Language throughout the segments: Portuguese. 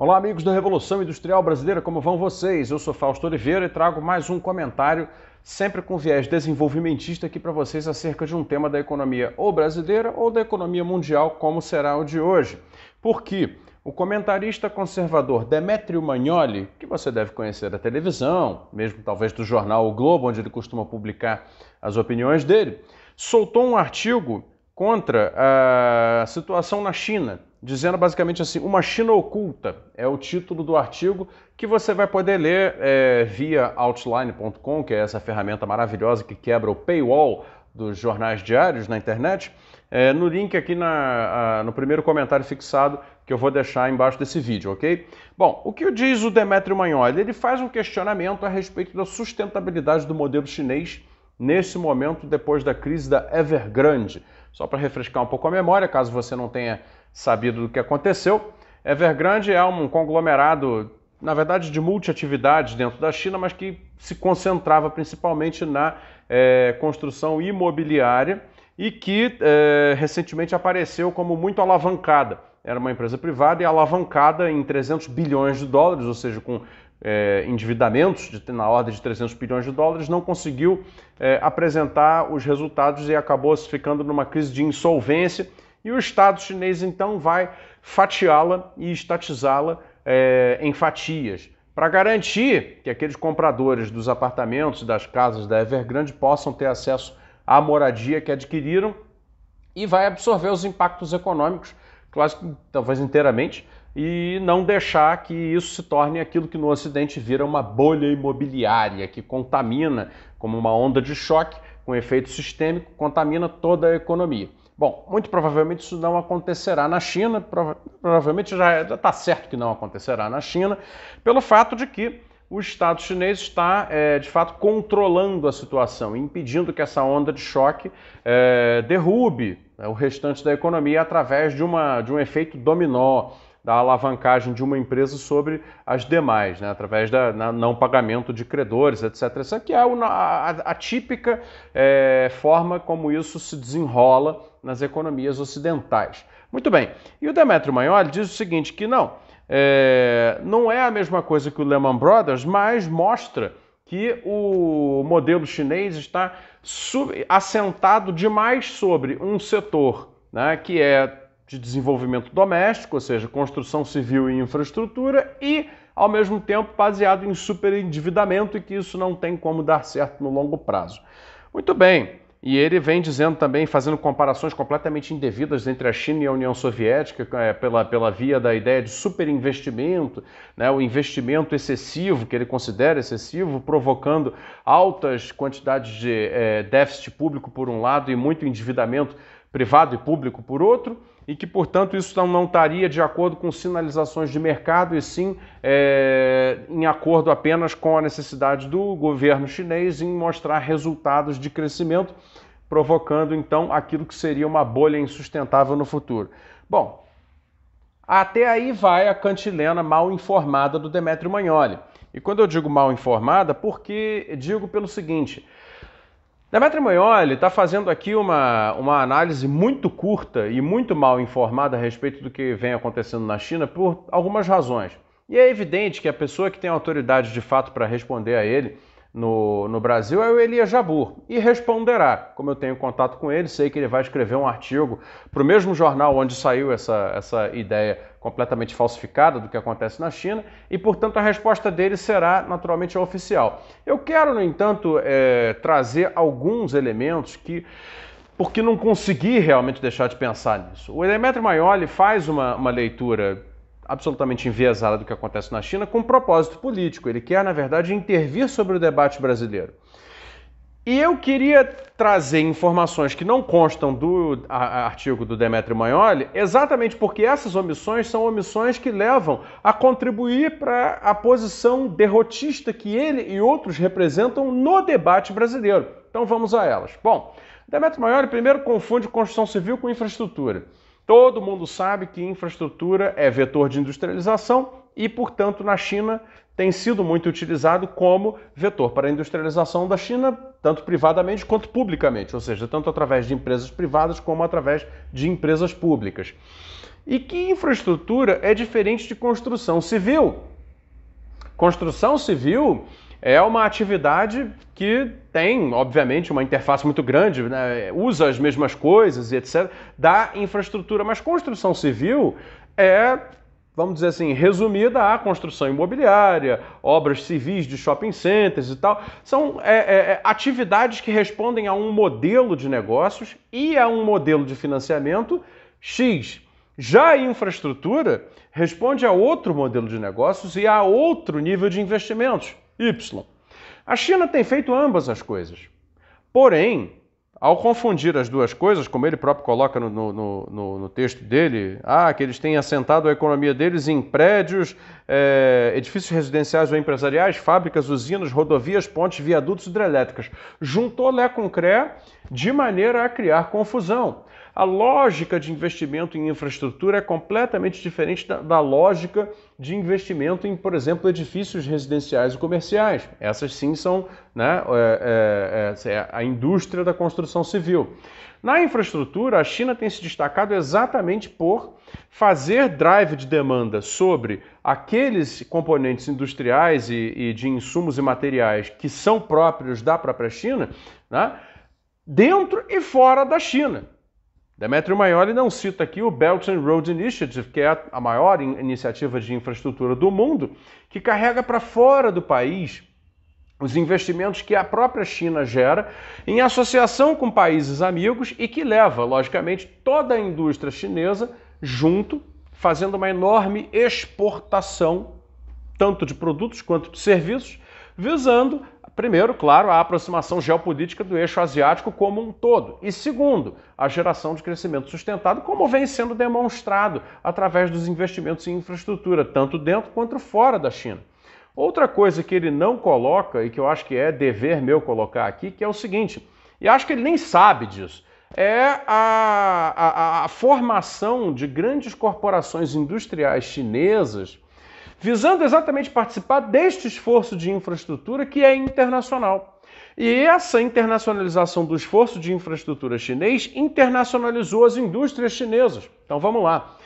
Olá, amigos da Revolução Industrial Brasileira, como vão vocês? Eu sou Fausto Oliveira e trago mais um comentário, sempre com viés desenvolvimentista, aqui para vocês acerca de um tema da economia ou brasileira ou da economia mundial, como será o de hoje. Porque o comentarista conservador Demetrio Magnoli, que você deve conhecer da televisão, mesmo talvez do jornal O Globo, onde ele costuma publicar as opiniões dele, soltou um artigo contra a situação na China, dizendo basicamente assim: Uma China Oculta é o título do artigo que você vai poder ler é, via outline.com, que é essa ferramenta maravilhosa que quebra o paywall dos jornais diários na internet, é, no link aqui na, a, no primeiro comentário fixado que eu vou deixar embaixo desse vídeo, ok? Bom, o que diz o Demetrio Magnoli? Ele faz um questionamento a respeito da sustentabilidade do modelo chinês nesse momento depois da crise da Evergrande. Só para refrescar um pouco a memória, caso você não tenha sabido do que aconteceu, Evergrande é um conglomerado, na verdade, de multiatividades dentro da China, mas que se concentrava principalmente na é, construção imobiliária e que é, recentemente apareceu como muito alavancada. Era uma empresa privada e alavancada em 300 bilhões de dólares, ou seja, com é, endividamentos de, na ordem de 300 bilhões de dólares, não conseguiu é, apresentar os resultados e acabou se ficando numa crise de insolvência. E o Estado chinês então vai fatiá-la e estatizá-la é, em fatias, para garantir que aqueles compradores dos apartamentos e das casas da Evergrande possam ter acesso à moradia que adquiriram e vai absorver os impactos econômicos, talvez inteiramente, e não deixar que isso se torne aquilo que no Ocidente vira uma bolha imobiliária que contamina, como uma onda de choque, com efeito sistêmico, contamina toda a economia. Bom, muito provavelmente isso não acontecerá na China, prova provavelmente já está certo que não acontecerá na China, pelo fato de que o Estado chinês está, é, de fato, controlando a situação, impedindo que essa onda de choque é, derrube né, o restante da economia através de, uma, de um efeito dominó, da alavancagem de uma empresa sobre as demais, né? através da na, não pagamento de credores, etc. Isso aqui é a, a típica é, forma como isso se desenrola nas economias ocidentais. Muito bem, e o Demetrio Maioli diz o seguinte, que não, é, não é a mesma coisa que o Lehman Brothers, mas mostra que o modelo chinês está assentado demais sobre um setor né, que é de desenvolvimento doméstico, ou seja, construção civil e infraestrutura, e, ao mesmo tempo, baseado em superendividamento e que isso não tem como dar certo no longo prazo. Muito bem. E ele vem dizendo também, fazendo comparações completamente indevidas entre a China e a União Soviética, é, pela, pela via da ideia de superinvestimento, né, o investimento excessivo, que ele considera excessivo, provocando altas quantidades de é, déficit público por um lado e muito endividamento privado e público por outro e que, portanto, isso não, não estaria de acordo com sinalizações de mercado e sim é, em acordo apenas com a necessidade do governo chinês em mostrar resultados de crescimento, provocando então aquilo que seria uma bolha insustentável no futuro. Bom, até aí vai a cantilena mal informada do Demetrio Magnoli. E quando eu digo mal informada, porque digo pelo seguinte: Demetri Moioli está fazendo aqui uma, uma análise muito curta e muito mal informada a respeito do que vem acontecendo na China por algumas razões. E é evidente que a pessoa que tem autoridade de fato para responder a ele no, no Brasil é o Elia Jabur e responderá. Como eu tenho contato com ele, sei que ele vai escrever um artigo para o mesmo jornal onde saiu essa, essa ideia completamente falsificada do que acontece na China e, portanto, a resposta dele será naturalmente oficial. Eu quero, no entanto, é, trazer alguns elementos que porque não consegui realmente deixar de pensar nisso. O Elemetrio Maioli faz uma, uma leitura absolutamente enviesada do que acontece na China com um propósito político. Ele quer, na verdade, intervir sobre o debate brasileiro. E eu queria trazer informações que não constam do artigo do Demetrio Maioli, exatamente porque essas omissões são omissões que levam a contribuir para a posição derrotista que ele e outros representam no debate brasileiro. Então vamos a elas. Bom, Demetrio Maioli primeiro confunde construção civil com infraestrutura. Todo mundo sabe que infraestrutura é vetor de industrialização e, portanto, na China tem sido muito utilizado como vetor para a industrialização da China, tanto privadamente quanto publicamente, ou seja, tanto através de empresas privadas como através de empresas públicas. E que infraestrutura é diferente de construção civil? Construção civil é uma atividade que tem, obviamente, uma interface muito grande, né? usa as mesmas coisas e etc., da infraestrutura. Mas construção civil é, vamos dizer assim, resumida à construção imobiliária, obras civis de shopping centers e tal. São é, é, é, atividades que respondem a um modelo de negócios e a um modelo de financiamento X. Já a infraestrutura responde a outro modelo de negócios e a outro nível de investimentos. Y. A China tem feito ambas as coisas. Porém, ao confundir as duas coisas, como ele próprio coloca no, no, no, no, texto dele, ah, que eles têm assentado a economia deles em prédios, é, edifícios residenciais ou empresariais, fábricas, usinas, rodovias, pontes, viadutos hidrelétricas. Juntou Lé com Cré de maneira a criar confusão. A lógica de investimento em infraestrutura é completamente diferente da, da lógica de investimento em, por exemplo, edifícios residenciais e comerciais. Essas sim são né, é, é, é, assim, é a indústria da construção civil. Na infraestrutura, a China tem se destacado exatamente por fazer drive de demanda sobre aqueles componentes industriais e, e de insumos e materiais que são próprios da própria China, né, dentro e fora da China. Demetrio Maioli não cita aqui o Belt and Road Initiative, que é a maior iniciativa de infraestrutura do mundo, que carrega para fora do país os investimentos que a própria China gera em associação com países amigos e que leva, logicamente, toda a indústria chinesa junto, fazendo uma enorme exportação, tanto de produtos quanto de serviços, visando Primeiro, claro, a aproximação geopolítica do eixo asiático como um todo. E segundo, a geração de crescimento sustentado, como vem sendo demonstrado através dos investimentos em infraestrutura, tanto dentro quanto fora da China. Outra coisa que ele não coloca e que eu acho que é dever meu colocar aqui, que é o seguinte, e acho que ele nem sabe disso, é a, a, a formação de grandes corporações industriais chinesas visando exatamente participar deste esforço de infraestrutura que é internacional. E essa internacionalização do esforço de infraestrutura chinês internacionalizou as indústrias chinesas. Então vamos lá.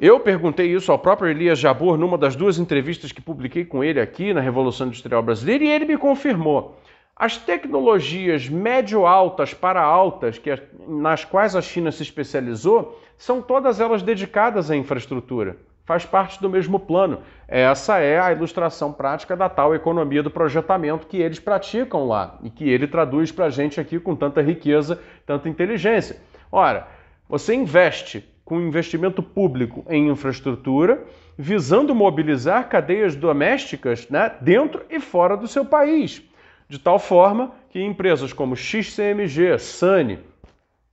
Eu perguntei isso ao próprio Elias Jabor numa das duas entrevistas que publiquei com ele aqui na Revolução Industrial Brasileira e ele me confirmou. As tecnologias médio-altas para altas, que, nas quais a China se especializou, são todas elas dedicadas à infraestrutura faz parte do mesmo plano. Essa é a ilustração prática da tal economia do projetamento que eles praticam lá e que ele traduz para a gente aqui com tanta riqueza, tanta inteligência. Ora, você investe com investimento público em infraestrutura, visando mobilizar cadeias domésticas né, dentro e fora do seu país, de tal forma que empresas como XCMG, Sunny,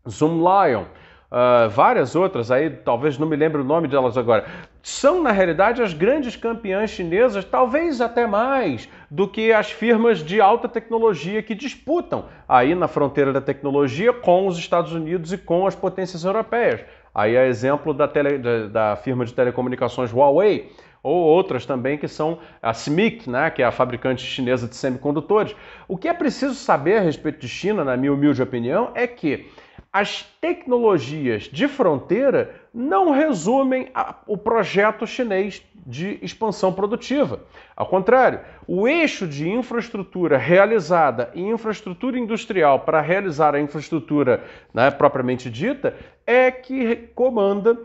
Zoom Lion, Uh, ah, várias outras aí, talvez não me lembre o nome delas agora, são, na realidade, as grandes campeãs chinesas, talvez até mais do que as firmas de alta tecnologia que disputam aí na fronteira da tecnologia com os Estados Unidos e com as potências europeias. Aí é exemplo da, tele, da, da firma de telecomunicações Huawei, ou outras também que são a SMIC, né, que é a fabricante chinesa de semicondutores. O que é preciso saber a respeito de China, na minha humilde opinião, é que as tecnologias de fronteira não resumem a, o projeto chinês de expansão produtiva. Ao contrário, o eixo de infraestrutura realizada e infraestrutura industrial para realizar a infraestrutura né, propriamente dita é que comanda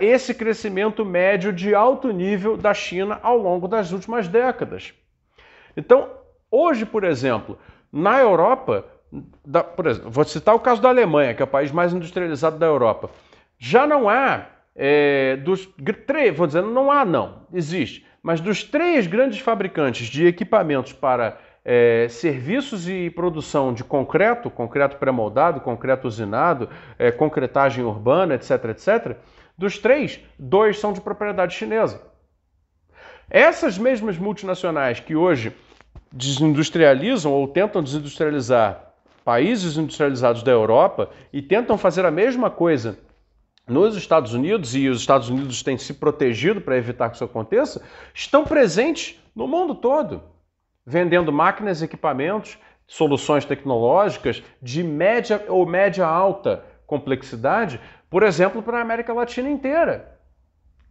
esse crescimento médio de alto nível da China ao longo das últimas décadas. Então, hoje, por exemplo, na Europa, da, exemplo, vou citar o caso da Alemanha, que é o país mais industrializado da Europa. Já não há é, dos três, vou dizendo, não há não, existe, mas dos três grandes fabricantes de equipamentos para é, serviços e produção de concreto, concreto pré-moldado, concreto usinado, é, concretagem urbana, etc, etc, dos três, dois são de propriedade chinesa. Essas mesmas multinacionais que hoje desindustrializam ou tentam desindustrializar países industrializados da Europa e tentam fazer a mesma coisa nos Estados Unidos, e os Estados Unidos têm se protegido para evitar que isso aconteça, estão presentes no mundo todo, vendendo máquinas, equipamentos, soluções tecnológicas de média ou média alta complexidade, por exemplo, para a América Latina inteira.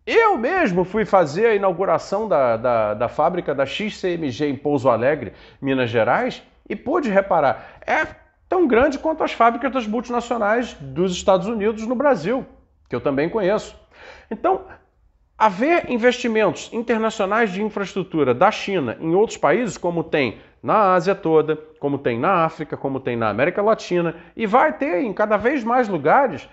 Eu mesmo fui fazer a inauguração da, da, da, fábrica da XCMG em Pouso Alegre, Minas Gerais, e pude reparar. É tão grande quanto as fábricas das multinacionais dos Estados Unidos no Brasil que eu também conheço. Então, haver investimentos internacionais de infraestrutura da China em outros países, como tem na Ásia toda, como tem na África, como tem na América Latina, e vai ter em cada vez mais lugares,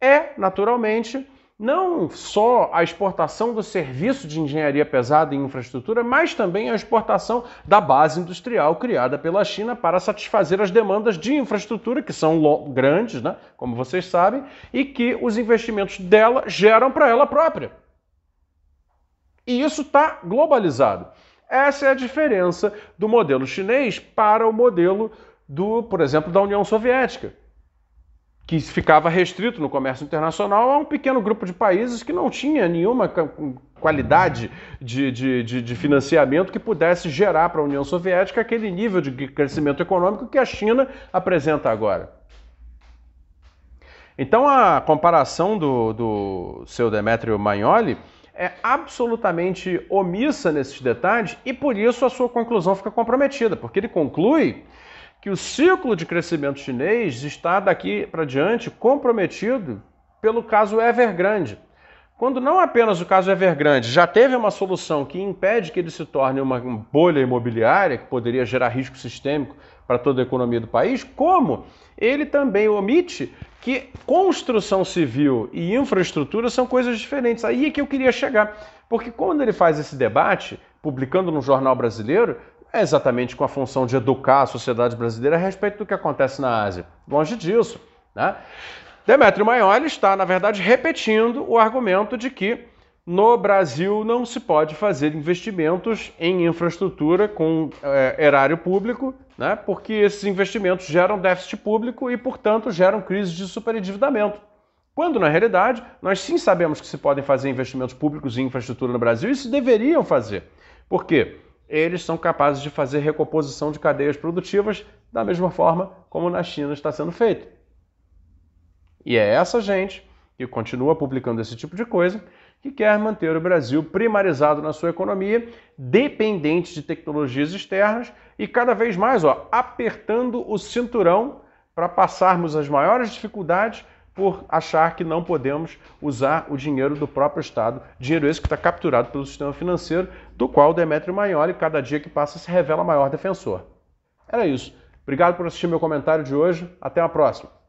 é naturalmente não só a exportação do serviço de engenharia pesada e infraestrutura, mas também a exportação da base industrial criada pela China para satisfazer as demandas de infraestrutura, que são grandes, né, como vocês sabem, e que os investimentos dela geram para ela própria. E isso está globalizado. Essa é a diferença do modelo chinês para o modelo do, por exemplo, da União Soviética que ficava restrito no comércio internacional a um pequeno grupo de países que não tinha nenhuma qualidade de, de, de, de financiamento que pudesse gerar para a União Soviética aquele nível de crescimento econômico que a China apresenta agora. Então a comparação do, do seu Demetrio Magnoli é absolutamente omissa nesses detalhes e por isso a sua conclusão fica comprometida, porque ele conclui que o ciclo de crescimento chinês está daqui para diante comprometido pelo caso Evergrande. Quando não apenas o caso Evergrande já teve uma solução que impede que ele se torne uma bolha imobiliária, que poderia gerar risco sistêmico para toda a economia do país, como ele também omite que construção civil e infraestrutura são coisas diferentes. Aí é que eu queria chegar, porque quando ele faz esse debate, publicando no jornal brasileiro, é exatamente com a função de educar a sociedade brasileira a respeito do que acontece na Ásia. Longe disso. Né? Demetrio Maioli está, na verdade, repetindo o argumento de que no Brasil não se pode fazer investimentos em infraestrutura com é, erário público, né? porque esses investimentos geram déficit público e, portanto, geram crises de superendividamento. Quando, na realidade, nós sim sabemos que se podem fazer investimentos públicos em infraestrutura no Brasil e se deveriam fazer. Por quê? eles são capazes de fazer recomposição de cadeias produtivas da mesma forma como na China está sendo feito. E é essa gente que continua publicando esse tipo de coisa que quer manter o Brasil primarizado na sua economia, dependente de tecnologias externas e cada vez mais ó, apertando o cinturão para passarmos as maiores dificuldades por achar que não podemos usar o dinheiro do próprio Estado, dinheiro esse que está capturado pelo sistema financeiro, do qual o Demetrio Maioli, cada dia que passa, se revela maior defensor. Era isso. Obrigado por assistir meu comentário de hoje. Até a próxima.